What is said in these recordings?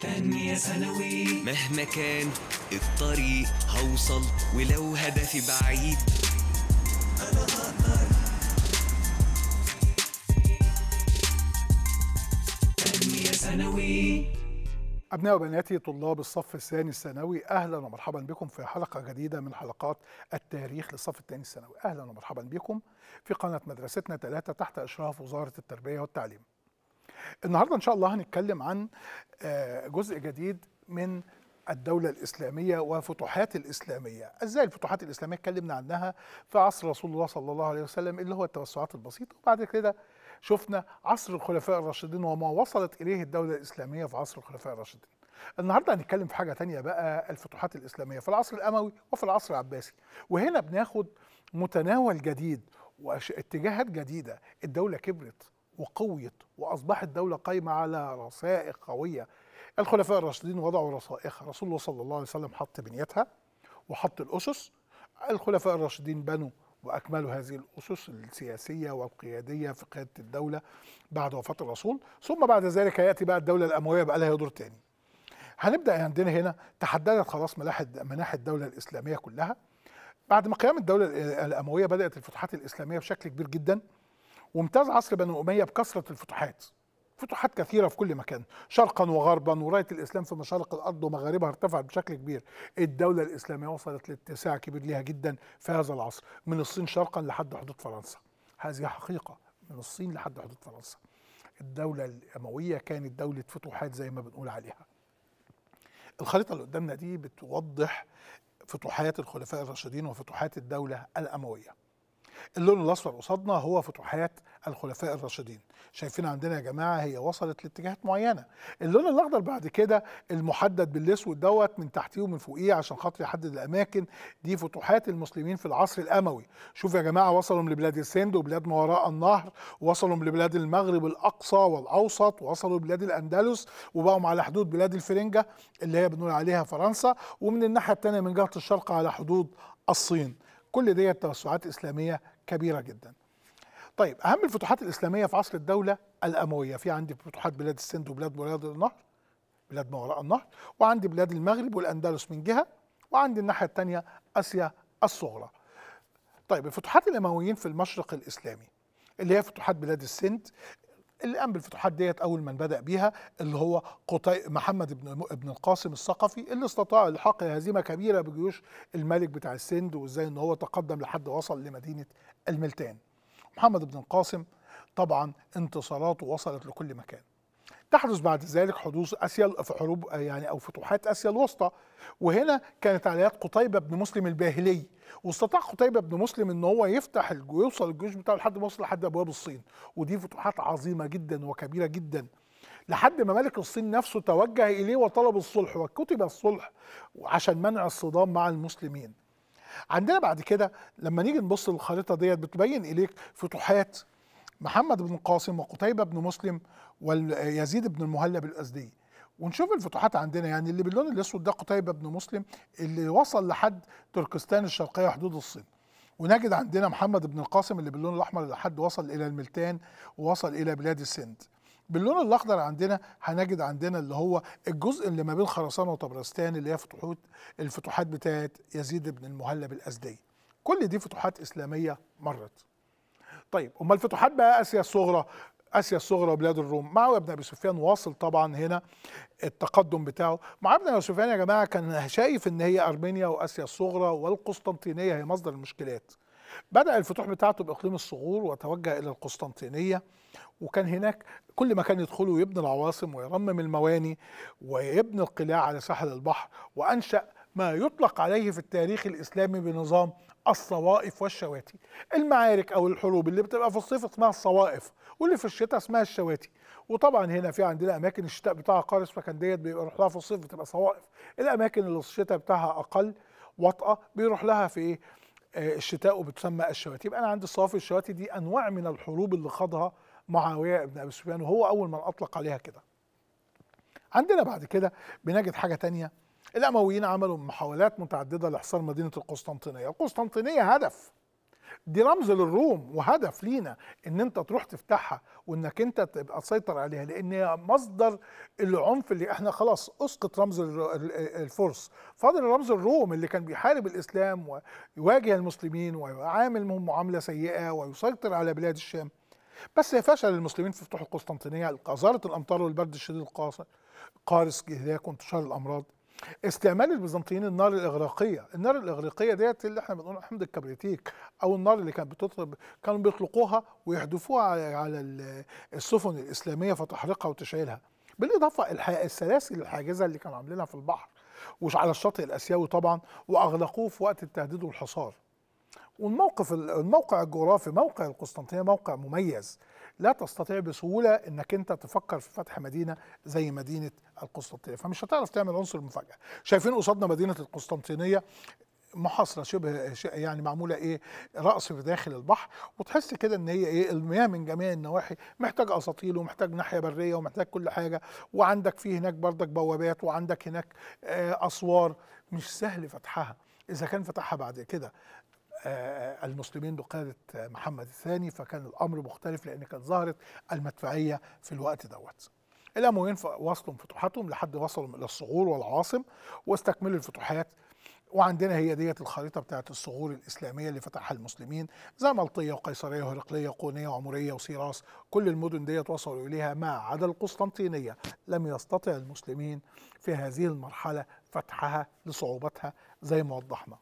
تنمية سنوي مهما كان الطريق هوصل ولو هدفي بعيد أنا هقدر تنمية سنوي أبناء وبناتي طلاب الصف الثاني الثانوي أهلا ومرحبا بكم في حلقة جديدة من حلقات التاريخ للصف الثاني الثانوي أهلا ومرحبا بكم في قناة مدرستنا ثلاثة تحت إشراف وزارة التربية والتعليم النهارده ان شاء الله هنتكلم عن آه، جزء جديد من الدولة الإسلامية وفتوحات الإسلامية إزاي الفتوحات الإسلامية اتكلمنا عنها في عصر رسول الله صلى الله عليه وسلم اللي هو التوسعات البسيطة وبعد كده شفنا عصر الخلفاء الراشدين وما وصلت إليه الدولة الإسلامية في عصر الخلفاء الراشدين النهارده هنتكلم في حاجه تانية بقى الفتوحات الاسلاميه في العصر الاموي وفي العصر العباسي وهنا بناخد متناول جديد واتجاهات جديده الدوله كبرت وقويت وأصبحت دولة قايمة على رسائق قوية الخلفاء الراشدين وضعوا رسائخها رسول الله صلى الله عليه وسلم حط بنيتها وحط الأسس الخلفاء الراشدين بنوا واكملوا هذه الاسس السياسيه والقياديه في قياده الدوله بعد وفاه الرسول ثم بعد ذلك ياتي بقى الدوله الامويه بقى لها دور تاني هنبدا عندنا هنا تحددت خلاص مناحي الدوله الاسلاميه كلها بعد ما قيام الدوله الامويه بدات الفتوحات الاسلاميه بشكل كبير جدا وامتاز عصر بني أمية بكثرة الفتوحات فتوحات كثيرة في كل مكان شرقا وغربا وراية الإسلام في مشارق الأرض ومغاربها ارتفعت بشكل كبير الدولة الإسلامية وصلت لاتساع كبير لها جدا في هذا العصر من الصين شرقا لحد حدود فرنسا هذه حقيقة من الصين لحد حدود فرنسا الدولة الأموية كانت دولة فتوحات زي ما بنقول عليها الخريطة اللي قدامنا دي بتوضح فتوحات الخلفاء الراشدين وفتوحات الدولة الأموية اللون الاصفر قصادنا هو فتوحات الخلفاء الراشدين شايفين عندنا يا جماعه هي وصلت لاتجاهات معينه اللون الاخضر بعد كده المحدد بالاسود دوت من تحتيه ومن فوقيه عشان خاطر يحدد الاماكن دي فتوحات المسلمين في العصر الاموي شوف يا جماعه وصلوا لبلاد السند وبلاد ما وراء النهر وصلوا لبلاد المغرب الاقصى والاوسط وصلوا لبلاد الاندلس وبقوا على حدود بلاد الفرنجه اللي هي بنقول عليها فرنسا ومن الناحيه الثانيه من جهه الشرق على حدود الصين كل دي توسعات إسلامية كبيرة جدا طيب أهم الفتوحات الإسلامية في عصر الدولة الأموية في عندي فتوحات بلاد السند وبلاد ما وراء النهر بلاد ما وراء النهر وعندي بلاد المغرب والأندلس من جهة وعندي الناحية الثانية آسيا الصغرى طيب الفتوحات الأمويين في المشرق الإسلامي اللي هي فتوحات بلاد السند اللي قام بالفتوحات ديت اول من بدا بيها اللي هو قطي محمد بن ابن القاسم الثقفي اللي استطاع الحاق هزيمه كبيره بجيوش الملك بتاع السند وازاي ان هو تقدم لحد وصل لمدينه الملتان محمد بن القاسم طبعا انتصاراته وصلت لكل مكان تحدث بعد ذلك حدوث اسيا في حروب آه، يعني او فتوحات اسيا الوسطى وهنا كانت على يد قتيبه بن مسلم الباهلي واستطاع قتيبة بن مسلم ان هو يفتح يوصل الجيوش بتاعه لحد ما وصل لحد ابواب الصين ودي فتوحات عظيمه جدا وكبيره جدا لحد ما ملك الصين نفسه توجه اليه وطلب الصلح وكتب الصلح عشان منع الصدام مع المسلمين عندنا بعد كده لما نيجي نبص للخريطه ديت بتبين اليك فتوحات محمد بن قاسم وقتيبة بن مسلم ويزيد بن المهلب الأزدي ونشوف الفتوحات عندنا يعني اللي باللون الأسود ده قتيبة بن مسلم اللي وصل لحد تركستان الشرقية وحدود الصين ونجد عندنا محمد بن القاسم اللي باللون الأحمر لحد وصل إلى الملتان ووصل إلى بلاد السند باللون الاخضر عندنا هنجد عندنا اللي هو الجزء اللي ما بين خراسان وطبرستان اللي هي فتوحات الفتوحات بتاعت يزيد بن المهلب الازدي كل دي فتوحات اسلاميه مرت طيب امال فتوحات بقى اسيا الصغرى اسيا الصغرى وبلاد الروم مع ابن ابي سفيان واصل طبعا هنا التقدم بتاعه مع ابن ابي سفيان يا جماعه كان شايف ان هي ارمينيا واسيا الصغرى والقسطنطينيه هي مصدر المشكلات بدأ الفتوح بتاعته بإقليم الصغور وتوجه إلى القسطنطينية وكان هناك كل ما كان يدخله يبني العواصم ويرمم المواني ويبني القلاع على ساحل البحر وأنشأ ما يطلق عليه في التاريخ الإسلامي بنظام الصوائف والشواتي المعارك او الحروب اللي بتبقى في الصيف اسمها الصوائف واللي في الشتاء اسمها الشواتي وطبعا هنا في عندنا اماكن الشتاء بتاعها قارس فكان ديت بيبقى لها في الصيف بتبقى صوائف الاماكن اللي الشتاء بتاعها اقل وطأه بيروح لها في ايه آه، الشتاء وبتسمى الشواتي يبقى انا عندي الصوائف الشواتي دي انواع من الحروب اللي خاضها معاويه بن ابي سفيان وهو اول من اطلق عليها كده عندنا بعد كده بنجد حاجه تانية الامويين عملوا محاولات متعدده لحصار مدينه القسطنطينيه القسطنطينيه هدف دي رمز للروم وهدف لينا ان انت تروح تفتحها وانك انت تبقى تسيطر عليها لان هي مصدر العنف اللي احنا خلاص اسقط رمز الفرس فاضل رمز الروم اللي كان بيحارب الاسلام ويواجه المسلمين ويعاملهم معامله سيئه ويسيطر على بلاد الشام بس فشل المسلمين في فتوح القسطنطينيه قذاره الامطار والبرد الشديد القارس هناك وانتشار الامراض استعمال البيزنطيين النار الاغريقيه، النار الاغريقيه ديت اللي احنا بنقول حمض الكبريتيك او النار اللي كانت بتطلب كانوا بيطلقوها ويحدفوها على السفن الاسلاميه فتحرقها وتشعلها. بالاضافه السلاسل الحاجزه اللي كانوا عاملينها في البحر وعلى الشاطئ الاسيوي طبعا واغلقوه في وقت التهديد والحصار. والموقف الموقع الجغرافي موقع القسطنطينيه موقع مميز لا تستطيع بسهوله انك انت تفكر في فتح مدينه زي مدينه القسطنطينيه فمش هتعرف تعمل عنصر المفاجاه شايفين قصادنا مدينه القسطنطينيه محاصره شبه يعني معموله ايه رأس في داخل البحر وتحس كده ان هي ايه المياه من جميع النواحي محتاج اساطيل ومحتاج ناحيه بريه ومحتاج كل حاجه وعندك فيه هناك بردك بوابات وعندك هناك آه، اسوار مش سهل فتحها اذا كان فتحها بعد كده آه، المسلمين بقيادة محمد الثاني فكان الأمر مختلف لأن كانت ظهرت المدفعية في الوقت دوت الأمويين وصلوا فتوحاتهم لحد وصلوا إلى الصغور والعاصم واستكملوا الفتوحات وعندنا هي ديت الخريطة بتاعت الصغور الإسلامية اللي فتحها المسلمين زي ملطية وقيصرية وهرقلية وقونية وعمرية وسيراس كل المدن ديت وصلوا إليها ما عدا القسطنطينية لم يستطع المسلمين في هذه المرحلة فتحها لصعوبتها زي ما وضحنا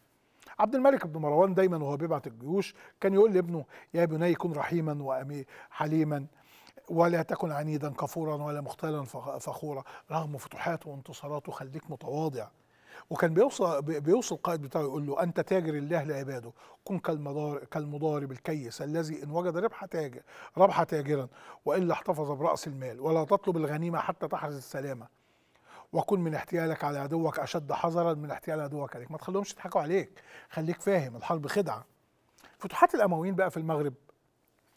عبد الملك بن مروان دايما وهو بيبعت الجيوش كان يقول لابنه يا بني كن رحيما وأمي حليما ولا تكن عنيدا كفورا ولا مختالا فخورا رغم فتوحاته وانتصاراته خليك متواضع وكان بيوصل بيوصل القائد بتاعه يقول له انت تاجر الله لعباده كن كالمضار كالمضارب الكيس الذي ان وجد ربح تاجر ربح تاجرا والا احتفظ براس المال ولا تطلب الغنيمه حتى تحرز السلامه وكن من احتيالك على عدوك اشد حذرا من احتيال عدوك عليك ما تخليهمش يضحكوا عليك خليك فاهم الحرب خدعه فتوحات الامويين بقى في المغرب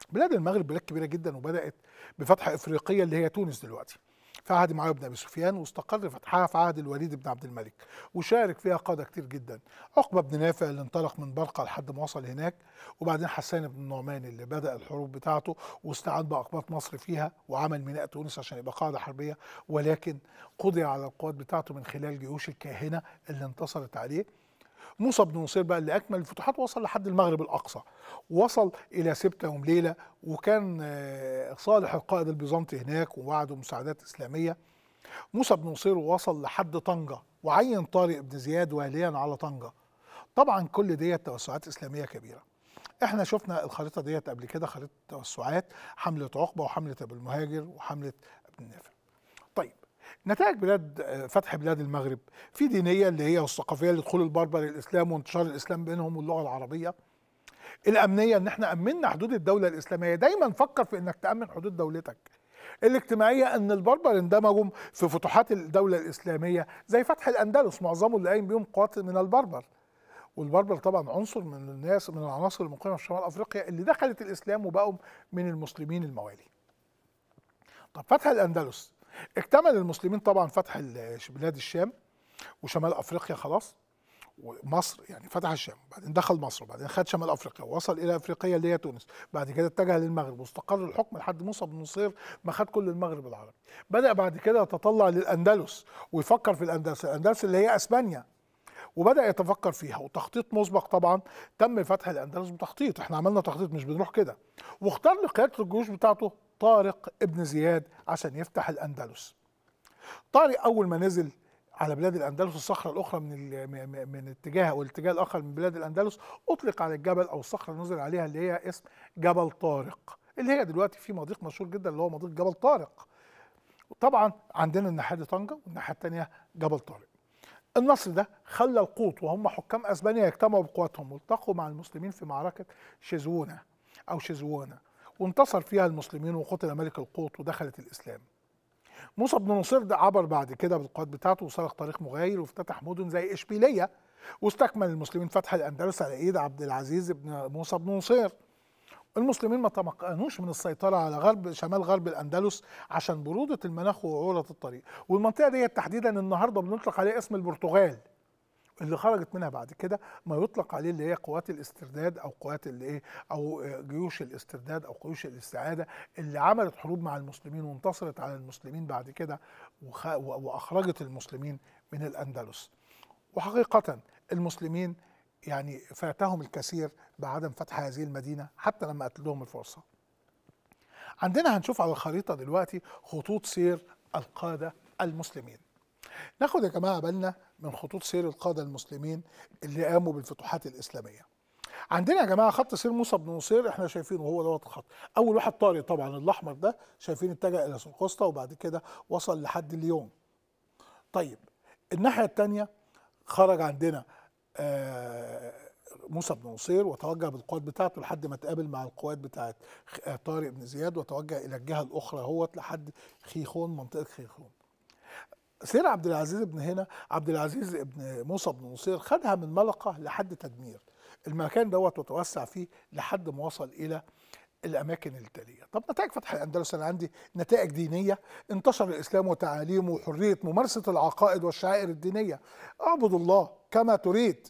بلاد المغرب بلاد كبيره جدا وبدات بفتح افريقيه اللي هي تونس دلوقتي في عهد معاويه بن ابي سفيان واستقر فتحها في عهد الوليد بن عبد الملك وشارك فيها قاده كتير جدا عقبه بن نافع اللي انطلق من برقه لحد ما وصل هناك وبعدين حسان بن النعمان اللي بدا الحروب بتاعته واستعان باقباط مصر فيها وعمل ميناء تونس عشان يبقى قاعده حربيه ولكن قضي على القوات بتاعته من خلال جيوش الكاهنه اللي انتصرت عليه موسى بن نصير بقى اللي اكمل الفتوحات وصل لحد المغرب الاقصى وصل الى سبته ليله وكان آه، صالح القائد البيزنطي هناك ووعده مساعدات اسلاميه موسى بن نصير وصل لحد طنجه وعين طارق بن زياد واليا على طنجه طبعا كل ديت توسعات اسلاميه كبيره احنا شفنا الخريطه ديت قبل كده خريطه توسعات حمله عقبه وحمله ابو المهاجر وحمله ابن النافع نتائج بلاد فتح بلاد المغرب في دينيه اللي هي الثقافيه لدخول البربر الاسلام وانتشار الاسلام بينهم واللغه العربيه الامنيه ان احنا امنا حدود الدوله الاسلاميه دايما فكر في انك تامن حدود دولتك الاجتماعيه ان البربر اندمجوا في فتوحات الدوله الاسلاميه زي فتح الاندلس معظمه اللي قايم بيهم قوات من البربر والبربر طبعا عنصر من الناس من العناصر المقيمه في شمال افريقيا اللي دخلت الاسلام وبقوا من المسلمين الموالي طب فتح الاندلس اكتمل المسلمين طبعا فتح بلاد الشام وشمال افريقيا خلاص ومصر يعني فتح الشام بعدين دخل مصر وبعدين خد شمال افريقيا ووصل الى افريقيا اللي هي تونس بعد كده اتجه للمغرب واستقر الحكم لحد موسى بن نصير ما خد كل المغرب العربي بدا بعد كده يتطلع للاندلس ويفكر في الاندلس الاندلس اللي هي اسبانيا وبدا يتفكر فيها وتخطيط مسبق طبعا تم فتح الاندلس بتخطيط احنا عملنا تخطيط مش بنروح كده واختار لقياده الجيوش بتاعته طارق ابن زياد عشان يفتح الأندلس طارق أول ما نزل على بلاد الاندلس الصخره الاخرى من من اتجاه او الاتجاه الاخر من بلاد الاندلس اطلق على الجبل او الصخره اللي نزل عليها اللي هي اسم جبل طارق اللي هي دلوقتي في مضيق مشهور جدا اللي هو مضيق جبل طارق طبعا عندنا الناحيه دي طنجه والناحيه الثانيه جبل طارق النصر ده خلى القوط وهم حكام اسبانيا يجتمعوا بقواتهم والتقوا مع المسلمين في معركه شيزونا او شيزونا وانتصر فيها المسلمين وقتل ملك القوط ودخلت الإسلام موسى بن نصير ده عبر بعد كده بالقوات بتاعته وسرق طريق مغاير وافتتح مدن زي إشبيلية واستكمل المسلمين فتح الأندلس على إيد عبد العزيز بن موسى بن نصير المسلمين ما تمكنوش من السيطرة على غرب شمال غرب الأندلس عشان برودة المناخ وعورة الطريق والمنطقة دي تحديدا النهاردة بنطلق عليها اسم البرتغال اللي خرجت منها بعد كده ما يطلق عليه اللي هي قوات الاسترداد او قوات اللي ايه او جيوش الاسترداد او جيوش الاستعاده اللي عملت حروب مع المسلمين وانتصرت على المسلمين بعد كده واخرجت المسلمين من الاندلس وحقيقه المسلمين يعني فاتهم الكثير بعدم فتح هذه المدينه حتى لما قتلهم الفرصه عندنا هنشوف على الخريطه دلوقتي خطوط سير القاده المسلمين ناخد يا جماعه بالنا من خطوط سير القاده المسلمين اللي قاموا بالفتوحات الاسلاميه عندنا يا جماعه خط سير موسى بن نصير احنا شايفينه هو دوت الخط اول واحد طاري طبعا الاحمر ده شايفين اتجه الى سرقسطه وبعد كده وصل لحد اليوم طيب الناحيه الثانيه خرج عندنا آه، موسى بن نصير وتوجه بالقوات بتاعته لحد ما تقابل مع القوات بتاعت آه، طارق بن زياد وتوجه الى الجهه الاخرى اهوت لحد خيخون منطقه خيخون سير عبد العزيز ابن هنا عبد العزيز ابن موسى بن نصير خدها من ملقه لحد تدمير المكان دوت وتوسع فيه لحد ما وصل الى الاماكن التاليه طب نتائج فتح الاندلس انا عندي نتائج دينيه انتشر الاسلام وتعاليمه وحريه ممارسه العقائد والشعائر الدينيه اعبد الله كما تريد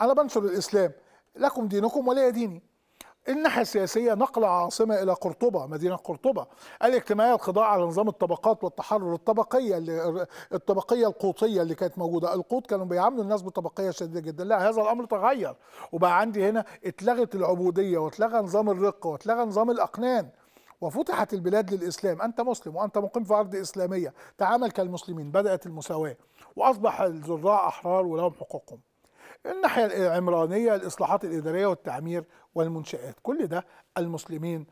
انا بنشر الاسلام لكم دينكم ولي ديني الناحية السياسية نقل عاصمة إلى قرطبة مدينة قرطبة الاجتماعية القضاء على نظام الطبقات والتحرر الطبقية اللي الطبقية القوطية اللي كانت موجودة القوط كانوا بيعاملوا الناس بطبقية شديدة جدا لا هذا الأمر تغير وبقى عندي هنا اتلغت العبودية واتلغى نظام الرقة واتلغى نظام الأقنان وفتحت البلاد للإسلام أنت مسلم وأنت مقيم في أرض إسلامية تعامل كالمسلمين بدأت المساواة وأصبح الزراء أحرار ولهم حقوقهم الناحية العمرانية الإصلاحات الإدارية والتعمير والمنشآت كل ده المسلمين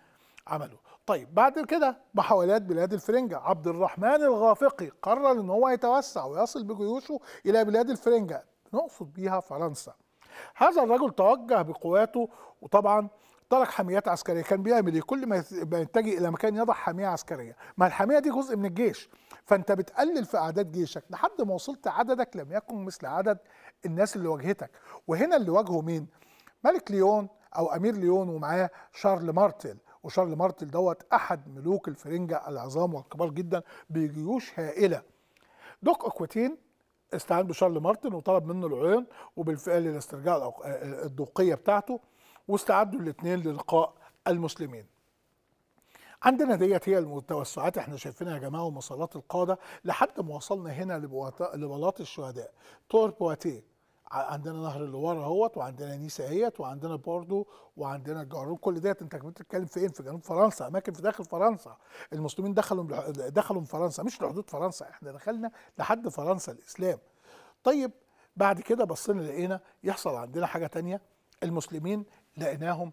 عملوا طيب بعد كده محاولات بلاد الفرنجة عبد الرحمن الغافقي قرر ان هو يتوسع ويصل بجيوشه الى بلاد الفرنجة نقصد بيها فرنسا هذا الرجل توجه بقواته وطبعا طلق حاميات عسكريه كان بيعمل ايه كل ما يتجه الى مكان يضع حاميه عسكريه ما الحاميه دي جزء من الجيش فانت بتقلل في اعداد جيشك لحد ما وصلت عددك لم يكن مثل عدد الناس اللي واجهتك وهنا اللي واجهه مين ملك ليون او امير ليون ومعاه شارل مارتل وشارل مارتل دوت احد ملوك الفرنجه العظام والكبار جدا بجيوش هائله دوق اكوتين استعان بشارل مارتن وطلب منه العيون وبالفعل الاسترجاع الدوقيه آه، آه، بتاعته واستعدوا الاثنين للقاء المسلمين عندنا ديت هي التوسعات احنا شايفينها يا جماعه ومصالات القاده لحد ما وصلنا هنا لبلاط الشهداء تور بواتيه عندنا نهر اللي ورا اهوت وعندنا نيسا اهيت وعندنا بوردو وعندنا الجارون كل ديت انت بتتكلم في ايه في جنوب فرنسا اماكن في داخل فرنسا المسلمين دخلوا دخلوا من فرنسا مش لحدود فرنسا احنا دخلنا لحد فرنسا الاسلام طيب بعد كده بصينا لقينا يحصل عندنا حاجه ثانيه المسلمين لقيناهم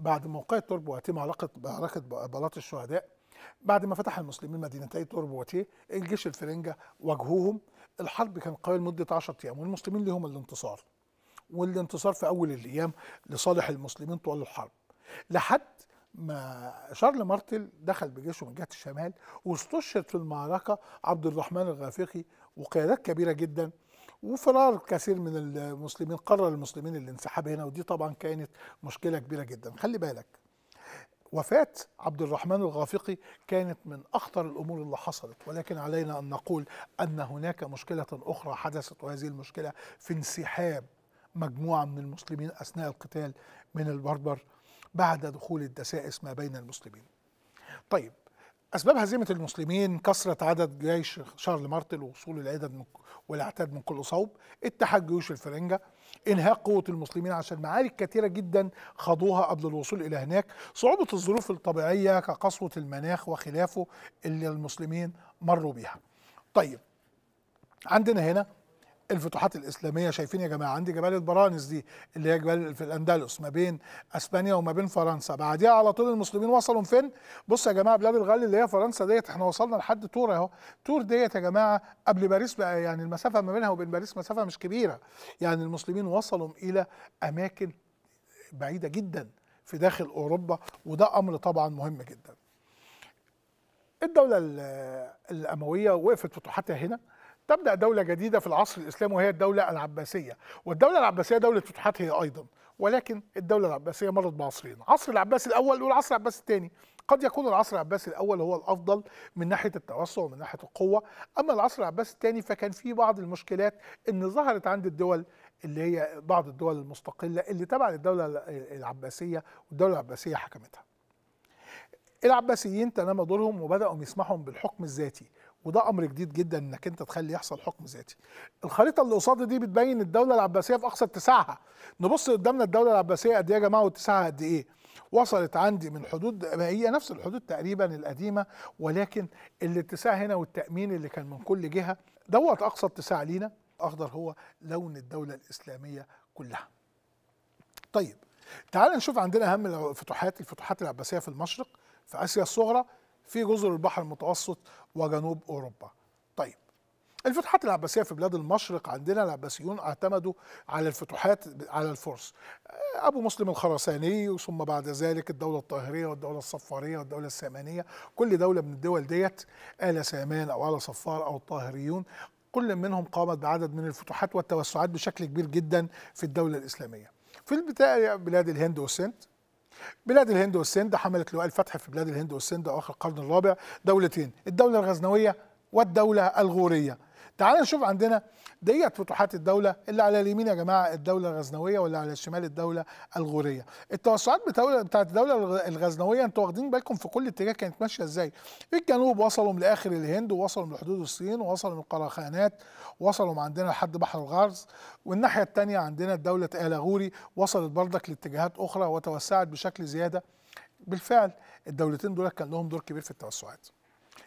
بعد موقع تربو واتي معركة معركة بلاط الشهداء بعد ما فتح المسلمين مدينتي تربو واتي الجيش الفرنجة واجهوهم الحرب كان قوية لمدة 10 أيام والمسلمين ليهم الانتصار والانتصار في أول الأيام لصالح المسلمين طوال الحرب لحد ما شارل مارتل دخل بجيشه من جهه الشمال واستشهد في المعركه عبد الرحمن الغافقي وقيادات كبيره جدا وفرار كثير من المسلمين قرر المسلمين الانسحاب هنا ودي طبعا كانت مشكله كبيره جدا خلي بالك وفاه عبد الرحمن الغافقي كانت من اخطر الامور اللي حصلت ولكن علينا ان نقول ان هناك مشكله اخرى حدثت وهذه المشكله في انسحاب مجموعه من المسلمين اثناء القتال من البربر بعد دخول الدسائس ما بين المسلمين طيب أسباب هزيمة المسلمين كثرة عدد جيش شارل مارتل ووصول العدد والعتاد من كل صوب اتحاد جيوش الفرنجة انهاك قوه المسلمين عشان معارك كثيره جدا خاضوها قبل الوصول الى هناك صعوبه الظروف الطبيعيه كقسوه المناخ وخلافه اللي المسلمين مروا بيها طيب عندنا هنا الفتوحات الاسلاميه شايفين يا جماعه عندي جبال البرانس دي اللي هي جبال في الاندلس ما بين اسبانيا وما بين فرنسا بعديها على طول المسلمين وصلوا فين بص يا جماعه بلاد الغال اللي هي فرنسا ديت احنا وصلنا لحد تور اهو تور ديت يا جماعه قبل باريس بقى يعني المسافه ما بينها وبين باريس مسافه مش كبيره يعني المسلمين وصلوا الى اماكن بعيده جدا في داخل اوروبا وده امر طبعا مهم جدا الدوله الامويه وقفت فتوحاتها هنا تبدا دوله جديده في العصر الاسلامي وهي الدوله العباسيه والدوله العباسيه دوله فتوحات هي ايضا ولكن الدوله العباسيه مرت بعصرين عصر العباس الاول والعصر العباسي الثاني قد يكون العصر العباسي الاول هو الافضل من ناحيه التوسع ومن ناحيه القوه اما العصر العباسي الثاني فكان فيه بعض المشكلات ان ظهرت عند الدول اللي هي بعض الدول المستقله اللي تبع للدوله العباسيه والدوله العباسيه حكمتها العباسيين تنامى دورهم وبداوا يسمحهم بالحكم الذاتي وده امر جديد جدا انك انت تخلي يحصل حكم ذاتي الخريطه اللي قصاد دي بتبين الدوله العباسيه في اقصى اتساعها نبص قدامنا الدوله العباسيه قد ايه يا جماعه واتساعها قد ايه وصلت عندي من حدود هي نفس الحدود تقريبا القديمه ولكن الاتساع هنا والتامين اللي كان من كل جهه دوت اقصى اتساع لينا اخضر هو لون الدوله الاسلاميه كلها طيب تعال نشوف عندنا اهم الفتوحات الفتوحات العباسيه في المشرق في اسيا الصغرى في جزر البحر المتوسط وجنوب أوروبا طيب الفتوحات العباسية في بلاد المشرق عندنا العباسيون اعتمدوا على الفتوحات على الفرس أبو مسلم الخرساني ثم بعد ذلك الدولة الطاهرية والدولة الصفارية والدولة السامانية كل دولة من الدول ديت آل سامان أو آل صفار أو الطاهريون كل منهم قامت بعدد من الفتوحات والتوسعات بشكل كبير جدا في الدولة الإسلامية في البداية بلاد الهند والسند بلاد الهند والسند حملت لواء الفتح في بلاد الهند والسند أواخر القرن الرابع دولتين الدولة الغزنوية والدولة الغورية تعال نشوف عندنا ديت فتوحات الدولة اللي على اليمين يا جماعة الدولة الغزنوية واللي على الشمال الدولة الغورية التوسعات بتاعت الدولة الغزنوية انتوا واخدين بالكم في كل اتجاه كانت ماشية ازاي في الجنوب وصلوا لآخر الهند ووصلوا لحدود الصين ووصلوا من القراخانات وصلوا عندنا لحد بحر الغرز والناحية الثانية عندنا دولة آلة غوري وصلت بردك لاتجاهات أخرى وتوسعت بشكل زيادة بالفعل الدولتين دول كان لهم دور كبير في التوسعات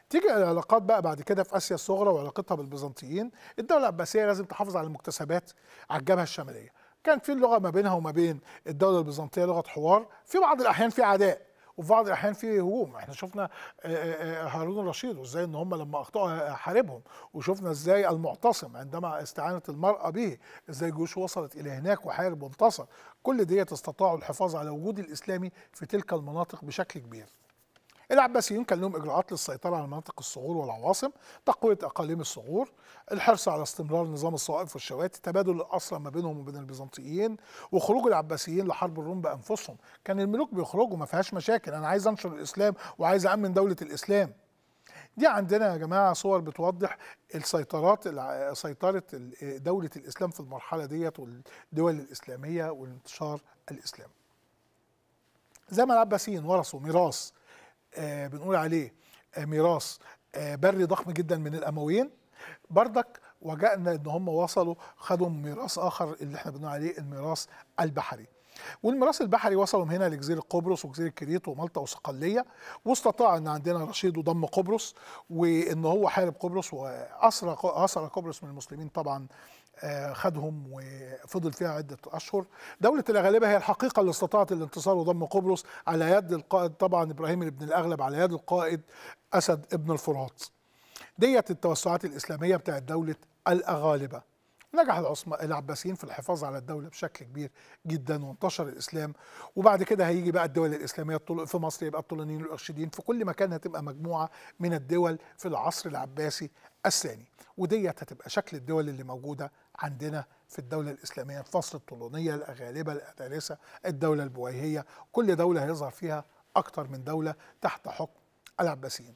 تيجي العلاقات بقى بعد كده في اسيا الصغرى وعلاقتها بالبيزنطيين الدوله العباسيه لازم تحافظ على المكتسبات على الجبهه الشماليه كان في اللغه ما بينها وما بين الدوله البيزنطيه لغه حوار في بعض الاحيان في عداء وفي بعض الاحيان في هجوم احنا شفنا آه، آه، آه، هارون الرشيد وازاي ان هم لما اخطاوا حاربهم وشفنا ازاي المعتصم عندما استعانت المراه به ازاي الجيوش وصلت الى هناك وحارب وانتصر كل ديت استطاعوا الحفاظ على وجود الاسلامي في تلك المناطق بشكل كبير العباسيون كان لهم إجراءات للسيطرة على مناطق الصغور والعواصم تقوية أقاليم الصغور، الحرص على استمرار نظام الصوائف والشواتي تبادل الأسرى ما بينهم وبين البيزنطيين وخروج العباسيين لحرب الروم بأنفسهم كان الملوك بيخرجوا ما فيهاش مشاكل أنا عايز أنشر الإسلام وعايز امن دولة الإسلام دي عندنا يا جماعه صور بتوضح السيطرات سيطره دوله الاسلام في المرحله ديت والدول الاسلاميه وانتشار الاسلام. زي ما العباسيين ورثوا ميراث آه، بنقول عليه آه، ميراث آه، بري ضخم جدا من الامويين بردك وجأنا ان هم وصلوا خدوا ميراث اخر اللي احنا بنقول عليه الميراث البحري والميراث البحري وصلوا هنا لجزيره قبرص وجزيره كريت ومالطا وصقليه واستطاع ان عندنا رشيد وضم قبرص وان هو حارب قبرص واسرى اسرى قبرص من المسلمين طبعا آه، خدهم وفضل فيها عدة أشهر دولة الأغلبة هي الحقيقة اللي استطاعت الانتصار وضم قبرص على يد القائد طبعا إبراهيم ابن الأغلب على يد القائد أسد ابن الفرات ديت التوسعات الإسلامية بتاعت دولة الأغالبة نجح العثمان العباسيين في الحفاظ على الدولة بشكل كبير جدا وانتشر الإسلام وبعد كده هيجي بقى الدول الإسلامية في مصر يبقى الطولانيين والأرشدين في كل مكان هتبقى مجموعة من الدول في العصر العباسي الثاني وديت هتبقى شكل الدول اللي موجودة عندنا في الدولة الإسلامية الفصل الطولونية الأغالبة الأدارسة الدولة البويهية كل دولة هيظهر فيها أكتر من دولة تحت حكم العباسيين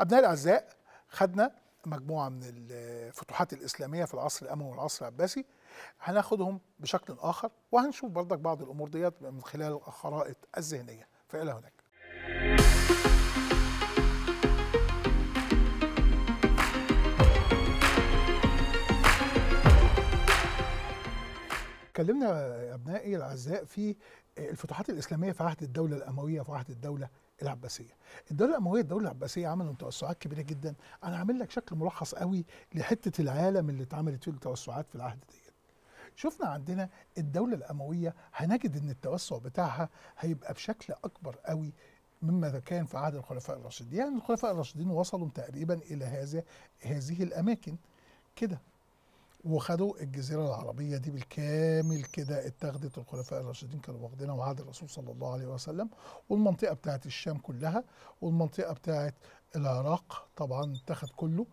أبنائي الأعزاء خدنا مجموعة من الفتوحات الإسلامية في العصر الأموي والعصر العباسي هناخدهم بشكل آخر وهنشوف برضك بعض الأمور ديت من خلال الخرائط الذهنية فإلى هناك اتكلمنا يا ابنائي الاعزاء في الفتوحات الاسلاميه في عهد الدوله الامويه في عهد الدوله العباسيه الدوله الامويه الدوله العباسيه عملوا توسعات كبيره جدا انا عامل لك شكل ملخص قوي لحته العالم اللي اتعملت فيه التوسعات في العهد دي شفنا عندنا الدوله الامويه هنجد ان التوسع بتاعها هيبقى بشكل اكبر قوي مما كان في عهد الخلفاء الراشدين يعني الخلفاء الراشدين وصلوا تقريبا الى هذا هذه الاماكن كده وخدوا الجزيره العربيه دي بالكامل كده اتخذت الخلفاء الراشدين كانوا واخدينها وعهد الرسول صلى الله عليه وسلم والمنطقه بتاعت الشام كلها والمنطقه بتاعت العراق طبعا اتخذ كله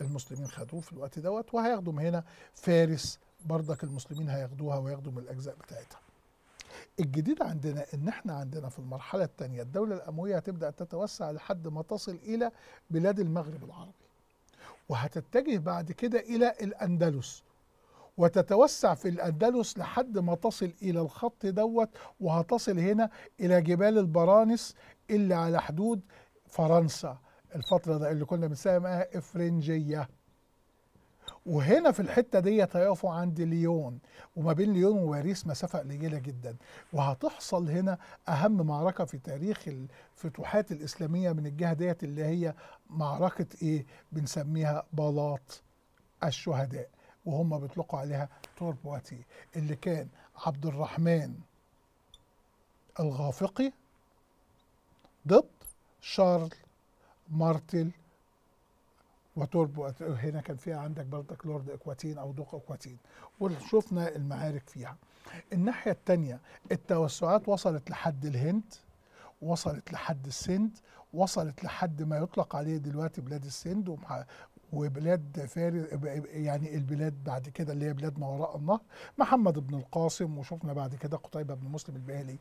المسلمين خدوه في الوقت دوت وهياخدوا من هنا فارس بردك المسلمين هياخدوها وياخدوا من الاجزاء بتاعتها. الجديد عندنا ان احنا عندنا في المرحله الثانيه الدوله الامويه هتبدا تتوسع لحد ما تصل الى بلاد المغرب العربي. وهتتجه بعد كده إلى الأندلس وتتوسع في الأندلس لحد ما تصل إلى الخط دوت وهتصل هنا إلى جبال البرانس اللي على حدود فرنسا الفترة ده اللي كنا بنسميها إفرنجية وهنا في الحته ديت هيقفوا عند ليون وما بين ليون وباريس مسافه قليله جدا وهتحصل هنا اهم معركه في تاريخ الفتوحات الاسلاميه من الجهه ديت اللي هي معركه ايه بنسميها بلاط الشهداء وهم بيطلقوا عليها توربواتي اللي كان عبد الرحمن الغافقي ضد شارل مارتل وتورب هنا كان فيها عندك بلدك لورد اكواتين او دوق اكواتين وشفنا المعارك فيها الناحيه الثانيه التوسعات وصلت لحد الهند وصلت لحد السند وصلت لحد ما يطلق عليه دلوقتي بلاد السند وبلاد فارس يعني البلاد بعد كده اللي هي بلاد ما وراء النهر محمد بن القاسم وشفنا بعد كده قتيبة بن مسلم الباهلي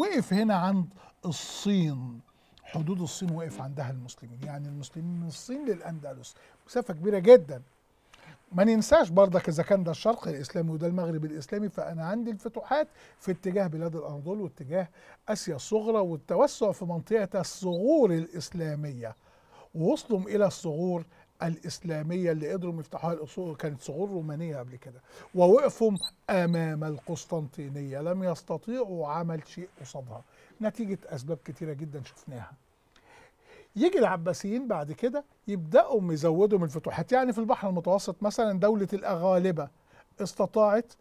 وقف هنا عند الصين حدود الصين واقف عندها المسلمين يعني المسلمين من الصين للأندلس مسافة كبيرة جدا ما ننساش برضك إذا كان ده الشرق الإسلامي وده المغرب الإسلامي فأنا عندي الفتوحات في اتجاه بلاد الأناضول واتجاه آسيا الصغرى والتوسع في منطقة الصغور الإسلامية ووصلهم إلى الصغور الإسلامية اللي قدروا يفتحوها الأصول كانت صغور رومانية قبل كده ووقفوا أمام القسطنطينية لم يستطيعوا عمل شيء قصادها نتيجه اسباب كتيره جدا شفناها يجي العباسيين بعد كده يبداوا يزودوا من الفتوحات يعني في البحر المتوسط مثلا دوله الاغالبه استطاعت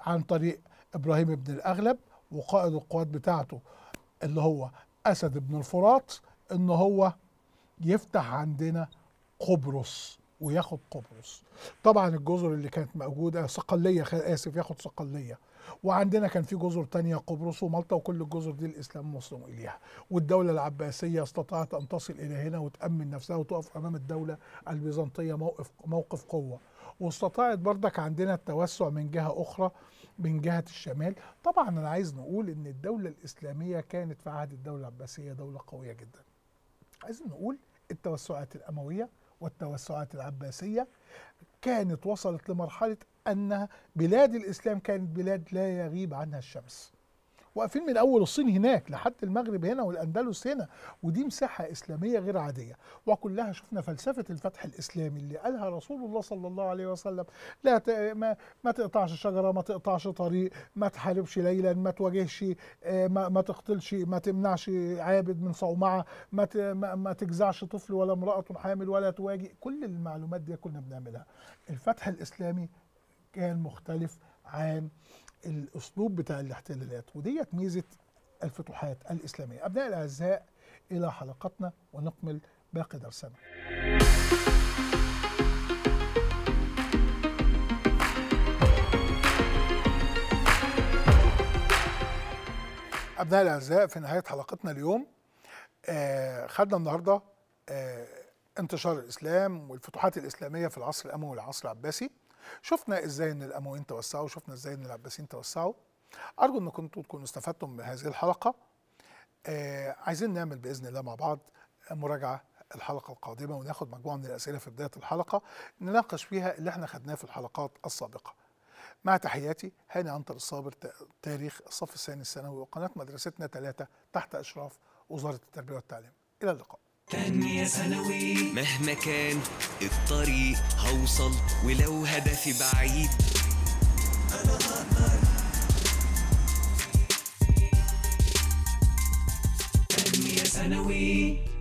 عن طريق ابراهيم بن الاغلب وقائد القوات بتاعته اللي هو اسد بن الفرات ان هو يفتح عندنا قبرص وياخد قبرص طبعا الجزر اللي كانت موجوده صقليه اسف ياخد صقليه وعندنا كان في جزر تانية قبرص ومالطا وكل الجزر دي الإسلام مصر إليها والدولة العباسية استطاعت أن تصل إلى هنا وتأمن نفسها وتقف أمام الدولة البيزنطية موقف, موقف قوة واستطاعت بردك عندنا التوسع من جهة أخرى من جهة الشمال طبعا أنا عايز نقول أن الدولة الإسلامية كانت في عهد الدولة العباسية دولة قوية جدا عايز نقول التوسعات الأموية والتوسعات العباسية كانت وصلت لمرحلة أن بلاد الإسلام كانت بلاد لا يغيب عنها الشمس واقفين من اول الصين هناك لحد المغرب هنا والاندلس هنا ودي مساحه اسلاميه غير عاديه وكلها شفنا فلسفه الفتح الاسلامي اللي قالها رسول الله صلى الله عليه وسلم لا ت... ما... ما تقطعش شجره ما تقطعش طريق ما تحاربش ليلا ما تواجهش آه، ما, ما تقتلش ما تمنعش عابد من صومعه ما, ت... ما... ما تجزعش طفل ولا امراه حامل ولا تواجه كل المعلومات دي كنا بنعملها الفتح الاسلامي كان مختلف عن الاسلوب بتاع الاحتلالات وديت ميزه الفتوحات الاسلاميه ابنائي الاعزاء الى حلقتنا ونكمل باقي درسنا أبنائي الأعزاء في نهاية حلقتنا اليوم آه، خدنا النهاردة آه، انتشار الإسلام والفتوحات الإسلامية في العصر الأموي والعصر العباسي شفنا ازاي ان الامويين توسعوا شفنا ازاي ان العباسيين توسعوا ارجو انكم انتم تكونوا استفدتم من هذه الحلقه آه عايزين نعمل باذن الله مع بعض مراجعه الحلقه القادمه وناخد مجموعه من الاسئله في بدايه الحلقه نناقش فيها اللي احنا خدناه في الحلقات السابقه مع تحياتي هاني عنتر الصابر تاريخ الصف الثاني الثانوي وقناه مدرستنا ثلاثه تحت اشراف وزاره التربيه والتعليم الى اللقاء تانية ثانوي مهما كان الطريق هوصل ولو هدفي بعيد أنا هقدر تانية ثانوي